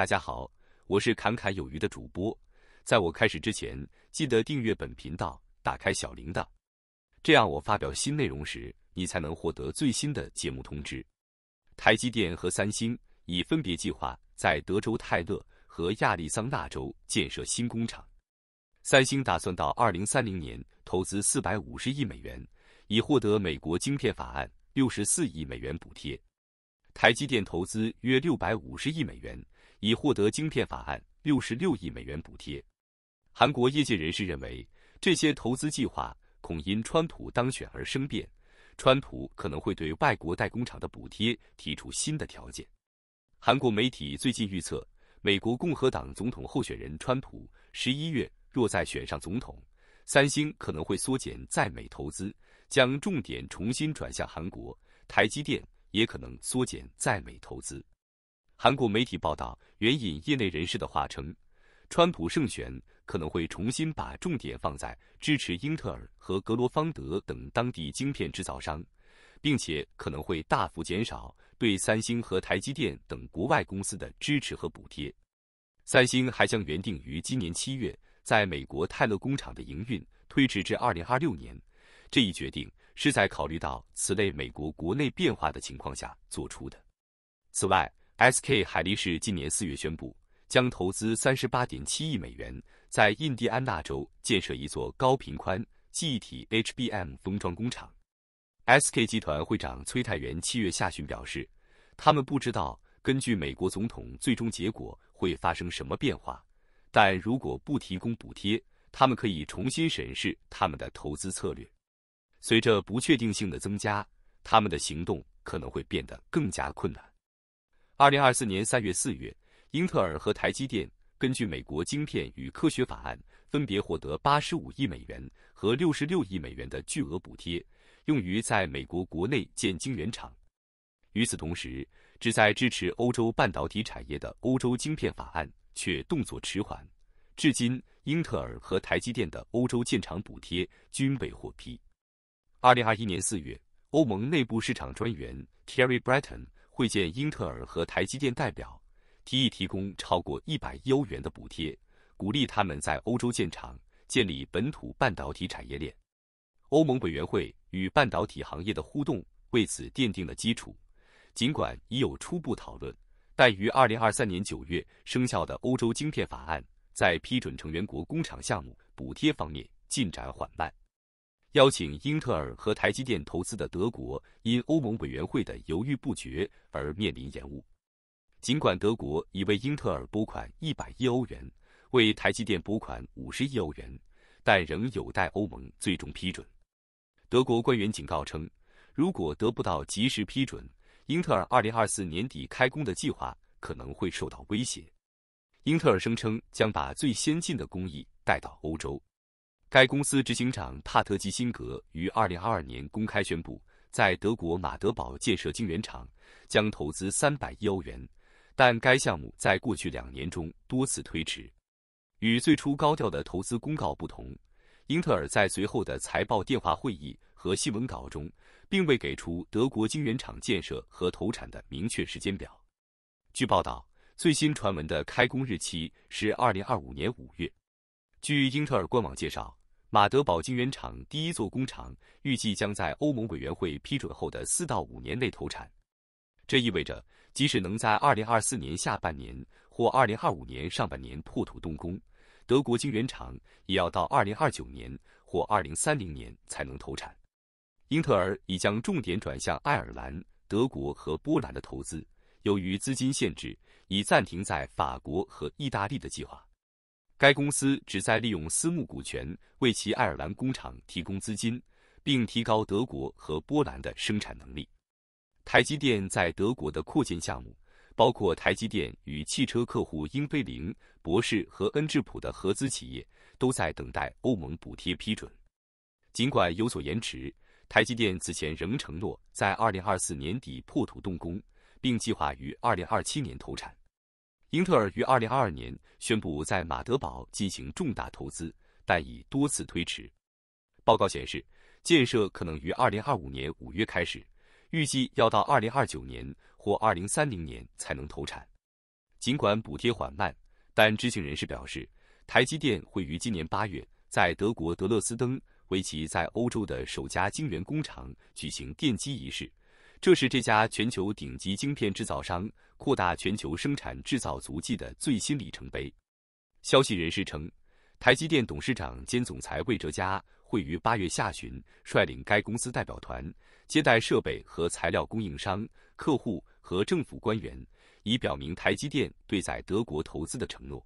大家好，我是侃侃有余的主播。在我开始之前，记得订阅本频道，打开小铃铛，这样我发表新内容时，你才能获得最新的节目通知。台积电和三星已分别计划在德州泰勒和亚利桑那州建设新工厂。三星打算到二零三零年投资四百五十亿美元，以获得美国晶片法案六十四亿美元补贴。台积电投资约六百五十亿美元。已获得晶片法案六十六亿美元补贴。韩国业界人士认为，这些投资计划恐因川普当选而生变。川普可能会对外国代工厂的补贴提出新的条件。韩国媒体最近预测，美国共和党总统候选人川普十一月若再选上总统，三星可能会缩减在美投资，将重点重新转向韩国。台积电也可能缩减在美投资。韩国媒体报道，援引业内人士的话称，川普胜选可能会重新把重点放在支持英特尔和格罗方德等当地晶片制造商，并且可能会大幅减少对三星和台积电等国外公司的支持和补贴。三星还将原定于今年七月在美国泰勒工厂的营运推迟至二零二六年。这一决定是在考虑到此类美国国内变化的情况下做出的。此外，SK 海力士今年四月宣布，将投资三十八点七亿美元，在印第安纳州建设一座高频宽记忆体 HBM 封装工厂。SK 集团会长崔泰元七月下旬表示，他们不知道根据美国总统最终结果会发生什么变化，但如果不提供补贴，他们可以重新审视他们的投资策略。随着不确定性的增加，他们的行动可能会变得更加困难。二零二四年三月、四月，英特尔和台积电根据美国晶片与科学法案，分别获得八十五亿美元和六十六亿美元的巨额补贴，用于在美国国内建晶圆厂。与此同时，旨在支持欧洲半导体产业的欧洲晶片法案却动作迟缓，至今，英特尔和台积电的欧洲建厂补贴均未获批。二零二一年四月，欧盟内部市场专员 Kerry Breton。会见英特尔和台积电代表，提议提供超过一百亿欧元的补贴，鼓励他们在欧洲建厂，建立本土半导体产业链。欧盟委员会与半导体行业的互动为此奠定了基础。尽管已有初步讨论，但于二零二三年九月生效的欧洲晶片法案，在批准成员国工厂项目补贴方面进展缓慢。邀请英特尔和台积电投资的德国因欧盟委员会的犹豫不决而面临延误。尽管德国已为英特尔拨款100亿欧元，为台积电拨款50亿欧元，但仍有待欧盟最终批准。德国官员警告称，如果得不到及时批准，英特尔2024年底开工的计划可能会受到威胁。英特尔声称将把最先进的工艺带到欧洲。该公司执行长帕特基辛格于二零二二年公开宣布，在德国马德堡建设晶圆厂，将投资三百亿欧元。但该项目在过去两年中多次推迟。与最初高调的投资公告不同，英特尔在随后的财报电话会议和新闻稿中，并未给出德国晶圆厂建设和投产的明确时间表。据报道，最新传闻的开工日期是二零二五年五月。据英特尔官网介绍。马德堡晶圆厂第一座工厂预计将在欧盟委员会批准后的四到五年内投产。这意味着，即使能在2024年下半年或2025年上半年破土动工，德国晶圆厂也要到2029年或2030年才能投产。英特尔已将重点转向爱尔兰、德国和波兰的投资，由于资金限制，已暂停在法国和意大利的计划。该公司旨在利用私募股权为其爱尔兰工厂提供资金，并提高德国和波兰的生产能力。台积电在德国的扩建项目，包括台积电与汽车客户英飞凌、博士和恩智浦的合资企业，都在等待欧盟补贴批准。尽管有所延迟，台积电此前仍承诺在二零二四年底破土动工，并计划于二零二七年投产。英特尔于二零二二年宣布在马德堡进行重大投资，但已多次推迟。报告显示，建设可能于二零二五年五月开始，预计要到二零二九年或二零三零年才能投产。尽管补贴缓慢，但知情人士表示，台积电会于今年八月在德国德勒斯登为其在欧洲的首家晶圆工厂举行奠基仪式。这是这家全球顶级晶片制造商扩大全球生产制造足迹的最新里程碑。消息人士称，台积电董事长兼总裁魏哲嘉会于八月下旬率领该公司代表团，接待设备和材料供应商、客户和政府官员，以表明台积电对在德国投资的承诺。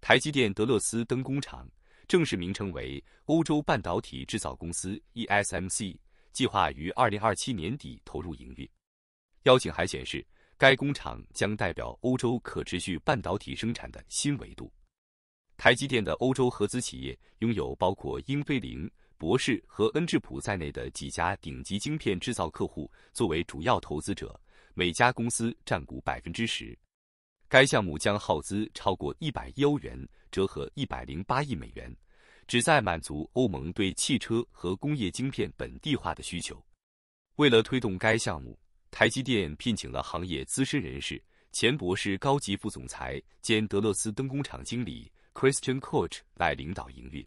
台积电德勒斯登工厂正式名称为欧洲半导体制造公司 ESMC。计划于二零二七年底投入营运。邀请函显示，该工厂将代表欧洲可持续半导体生产的新维度。台积电的欧洲合资企业拥有包括英飞凌、博世和恩智浦在内的几家顶级晶片制造客户作为主要投资者，每家公司占股百分之十。该项目将耗资超过一百亿欧元，折合一百零八亿美元。旨在满足欧盟对汽车和工业晶片本地化的需求。为了推动该项目，台积电聘请了行业资深人士、前博士高级副总裁兼德勒斯登工厂经理 Christian Koch 来领导营运。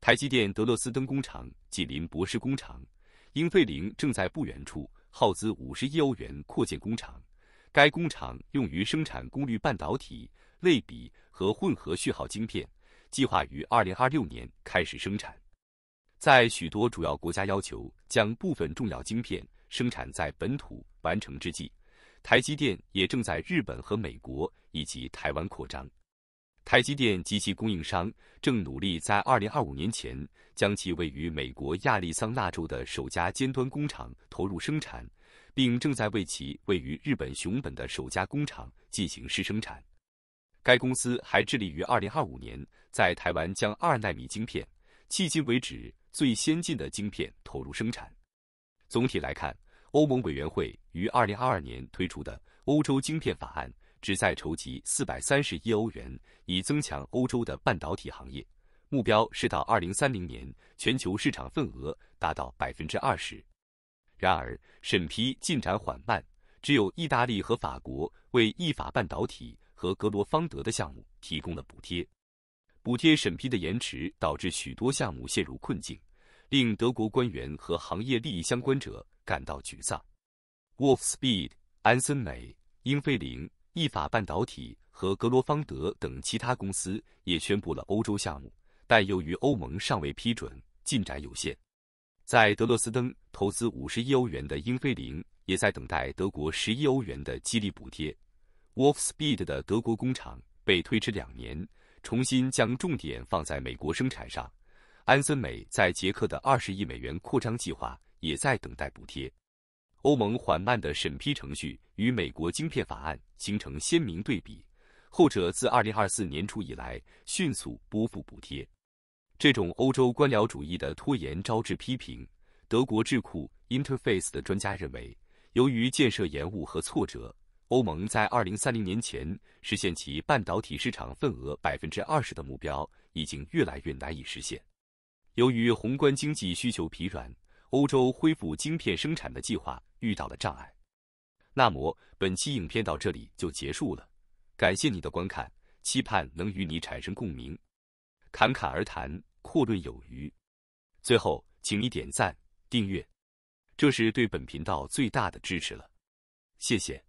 台积电德勒斯登工厂紧邻博世工厂，英飞凌正在不远处耗资50亿欧元扩建工厂，该工厂用于生产功率半导体、类比和混合序号晶片。计划于二零二六年开始生产。在许多主要国家要求将部分重要晶片生产在本土完成之际，台积电也正在日本和美国以及台湾扩张。台积电及其供应商正努力在二零二五年前将其位于美国亚利桑那州的首家尖端工厂投入生产，并正在为其位于日本熊本的首家工厂进行试生产。该公司还致力于二零二五年在台湾将二纳米晶片（迄今为止最先进的晶片）投入生产。总体来看，欧盟委员会于二零二二年推出的《欧洲晶片法案》旨在筹集四百三十亿欧元，以增强欧洲的半导体行业，目标是到二零三零年全球市场份额达到百分之二十。然而，审批进展缓慢，只有意大利和法国为意法半导体。和格罗方德的项目提供了补贴，补贴审批的延迟导致许多项目陷入困境，令德国官员和行业利益相关者感到沮丧。Wolf Speed、安森美、英飞凌、意法半导体和格罗方德等其他公司也宣布了欧洲项目，但由于欧盟尚未批准，进展有限。在德罗斯登投资五十亿欧元的英飞凌也在等待德国十亿欧元的激励补贴。Wolf Speed 的德国工厂被推迟两年，重新将重点放在美国生产上。安森美在捷克的二十亿美元扩张计划也在等待补贴。欧盟缓慢的审批程序与美国晶片法案形成鲜明对比，后者自二零二四年初以来迅速拨付补贴。这种欧洲官僚主义的拖延招致批评。德国智库 Interface 的专家认为，由于建设延误和挫折。欧盟在二零三零年前实现其半导体市场份额百分之二十的目标已经越来越难以实现。由于宏观经济需求疲软，欧洲恢复晶片生产的计划遇到了障碍。那么本期影片到这里就结束了，感谢你的观看，期盼能与你产生共鸣。侃侃而谈，阔论有余。最后，请你点赞、订阅，这是对本频道最大的支持了。谢谢。